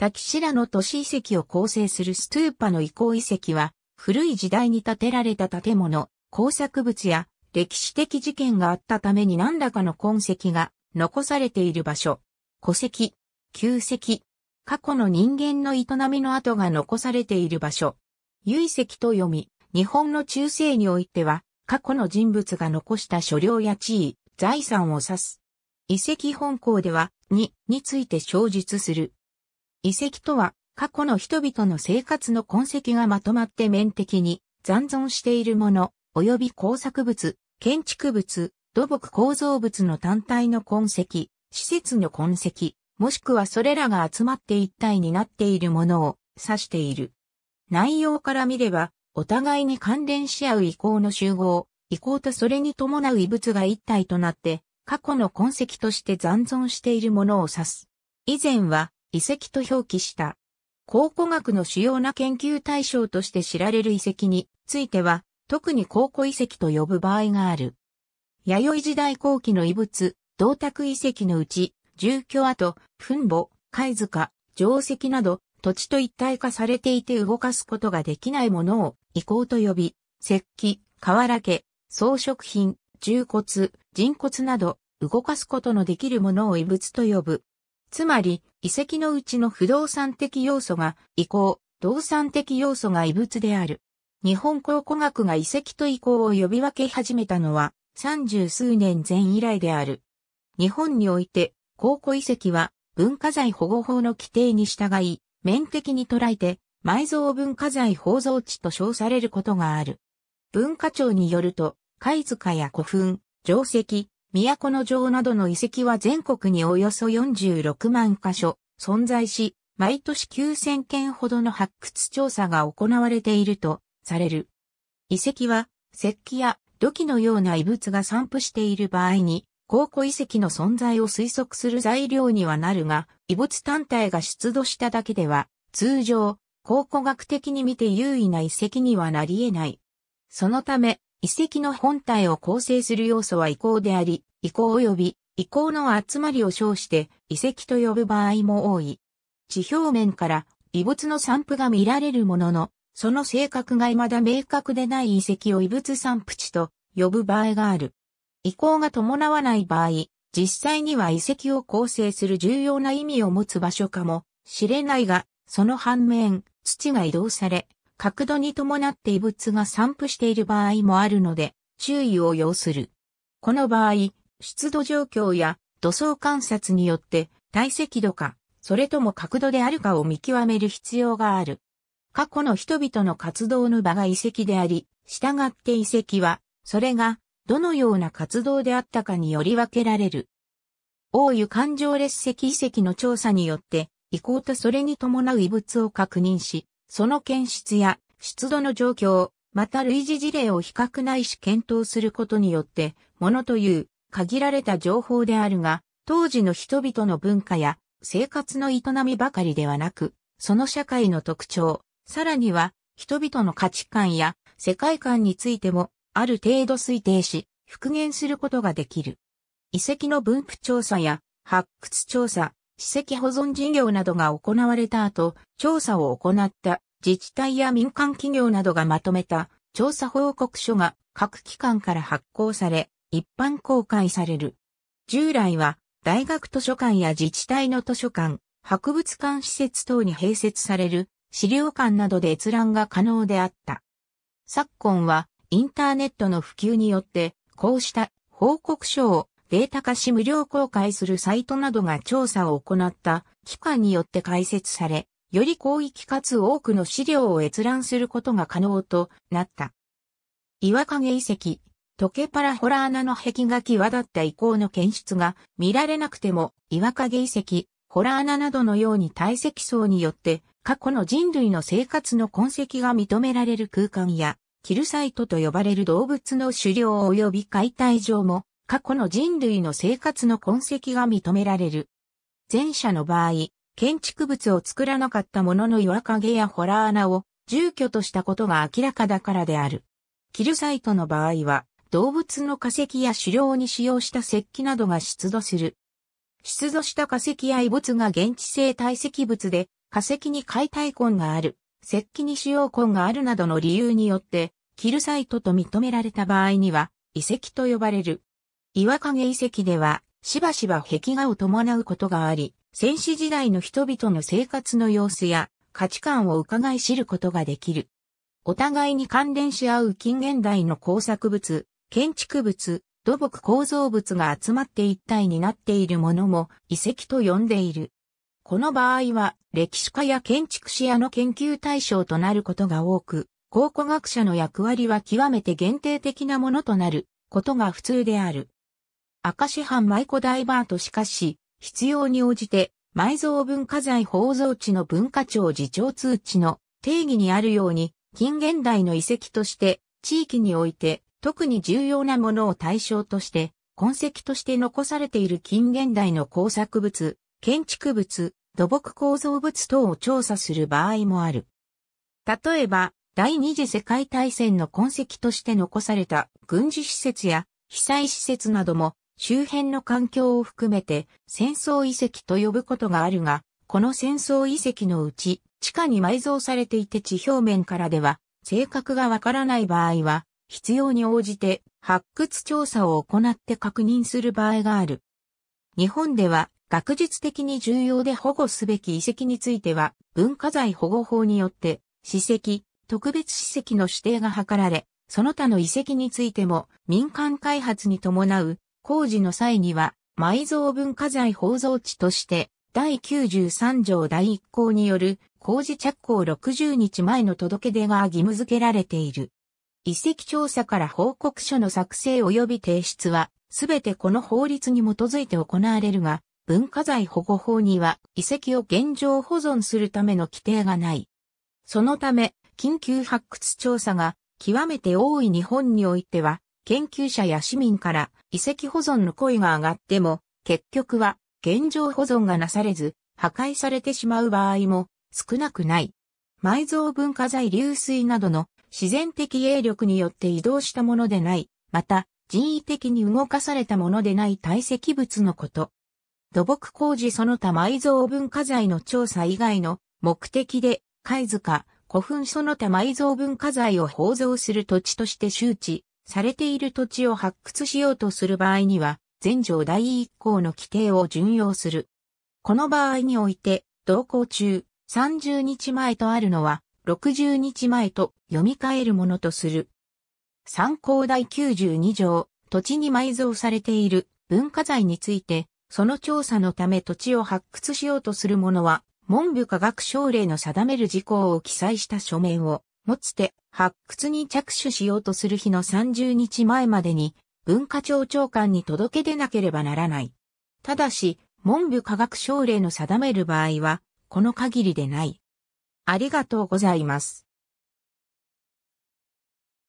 滝白の都市遺跡を構成するストゥーパの遺構遺跡は、古い時代に建てられた建物、工作物や歴史的事件があったために何らかの痕跡が残されている場所。戸籍、旧跡、過去の人間の営みの跡が残されている場所。遺跡と読み、日本の中世においては、過去の人物が残した所領や地位、財産を指す。遺跡本校では、に、について詳述する。遺跡とは、過去の人々の生活の痕跡がまとまって面的に残存しているもの、及び工作物、建築物、土木構造物の単体の痕跡、施設の痕跡、もしくはそれらが集まって一体になっているものを指している。内容から見れば、お互いに関連し合う遺構の集合、遺構とそれに伴う遺物が一体となって、過去の痕跡として残存しているものを指す。以前は、遺跡と表記した。考古学の主要な研究対象として知られる遺跡については、特に考古遺跡と呼ぶ場合がある。弥生時代後期の遺物、銅鐸遺跡のうち、住居跡、墳墓、貝塚、定石など、土地と一体化されていて動かすことができないものを遺構と呼び、石器、瓦家、装飾品、重骨、人骨など、動かすことのできるものを遺物と呼ぶ。つまり、遺跡のうちの不動産的要素が遺構、動産的要素が遺物である。日本考古学が遺跡と遺構を呼び分け始めたのは、三十数年前以来である。日本において、考古遺跡は文化財保護法の規定に従い、面的に捉えて、埋蔵文化財宝蔵地と称されることがある。文化庁によると、貝塚や古墳、定石、都城などの遺跡は全国におよそ46万箇所存在し、毎年9000件ほどの発掘調査が行われているとされる。遺跡は石器や土器のような遺物が散布している場合に、考古遺跡の存在を推測する材料にはなるが、遺物単体が出土しただけでは、通常、考古学的に見て優位な遺跡にはなり得ない。そのため、遺跡の本体を構成する要素は遺構であり、遺構及び遺構の集まりを称して遺跡と呼ぶ場合も多い。地表面から遺物の散布が見られるものの、その性格が未だ明確でない遺跡を遺物散布地と呼ぶ場合がある。遺構が伴わない場合、実際には遺跡を構成する重要な意味を持つ場所かもしれないが、その反面、土が移動され、角度に伴って異物が散布している場合もあるので、注意を要する。この場合、湿度状況や土層観察によって体積度か、それとも角度であるかを見極める必要がある。過去の人々の活動の場が遺跡であり、従って遺跡は、それがどのような活動であったかにより分けられる。大湯環状列石遺跡の調査によって、遺構とそれに伴う遺物を確認し、その検出や湿度の状況、また類似事例を比較ないし検討することによって、ものという限られた情報であるが、当時の人々の文化や生活の営みばかりではなく、その社会の特徴、さらには人々の価値観や世界観についてもある程度推定し、復元することができる。遺跡の分布調査や発掘調査、史跡保存事業などが行われた後、調査を行った自治体や民間企業などがまとめた調査報告書が各機関から発行され、一般公開される。従来は大学図書館や自治体の図書館、博物館施設等に併設される資料館などで閲覧が可能であった。昨今はインターネットの普及によってこうした報告書をデータ化し無料公開するサイトなどが調査を行った機関によって開設され、より広域かつ多くの資料を閲覧することが可能となった。岩陰遺跡、トケパラホラー穴の壁画際立った遺構の検出が見られなくても、岩陰遺跡、ホラー穴などのように堆積層によって過去の人類の生活の痕跡が認められる空間や、キルサイトと呼ばれる動物の狩猟及び解体場も過去の人類の生活の痕跡が認められる。前者の場合、建築物を作らなかったものの岩陰やホラー穴を住居としたことが明らかだからである。キルサイトの場合は、動物の化石や狩猟に使用した石器などが出土する。出土した化石や遺物が現地性堆積物で、化石に解体痕がある、石器に使用痕があるなどの理由によって、キルサイトと認められた場合には、遺跡と呼ばれる。岩陰遺跡では、しばしば壁画を伴うことがあり、戦死時代の人々の生活の様子や価値観を伺い知ることができる。お互いに関連し合う近現代の工作物、建築物、土木構造物が集まって一体になっているものも遺跡と呼んでいる。この場合は歴史家や建築士やの研究対象となることが多く、考古学者の役割は極めて限定的なものとなることが普通である。明石藩舞子ダイバーとしかし、必要に応じて、埋蔵文化財宝蔵地の文化庁次長通知の定義にあるように、近現代の遺跡として、地域において、特に重要なものを対象として、痕跡として残されている近現代の工作物、建築物、土木構造物等を調査する場合もある。例えば、第二次世界大戦の痕跡として残された軍事施設や被災施設なども周辺の環境を含めて戦争遺跡と呼ぶことがあるが、この戦争遺跡のうち地下に埋蔵されていて地表面からでは性格がわからない場合は必要に応じて発掘調査を行って確認する場合がある。日本では学術的に重要で保護すべき遺跡については文化財保護法によって史跡、特別史跡の指定が図られ、その他の遺跡についても民間開発に伴う工事の際には、埋蔵文化財宝蔵地として、第93条第1項による工事着工60日前の届け出が義務付けられている。遺跡調査から報告書の作成及び提出は、すべてこの法律に基づいて行われるが、文化財保護法には遺跡を現状保存するための規定がない。そのため、緊急発掘調査が極めて多い日本においては、研究者や市民から遺跡保存の声が上がっても、結局は現状保存がなされず、破壊されてしまう場合も少なくない。埋蔵文化財流水などの自然的影力によって移動したものでない、また人為的に動かされたものでない堆積物のこと。土木工事その他埋蔵文化財の調査以外の目的で貝塚、古墳その他埋蔵文化財を放蔵する土地として周知、されている土地を発掘しようとする場合には、全条第一項の規定を順用する。この場合において、同行中、30日前とあるのは、60日前と読み替えるものとする。参考第92条、土地に埋蔵されている文化財について、その調査のため土地を発掘しようとする者は、文部科学省令の定める事項を記載した書面をもつて発掘に着手しようとする日の30日前までに文化庁長官に届け出なければならない。ただし、文部科学省令の定める場合は、この限りでない。ありがとうございます。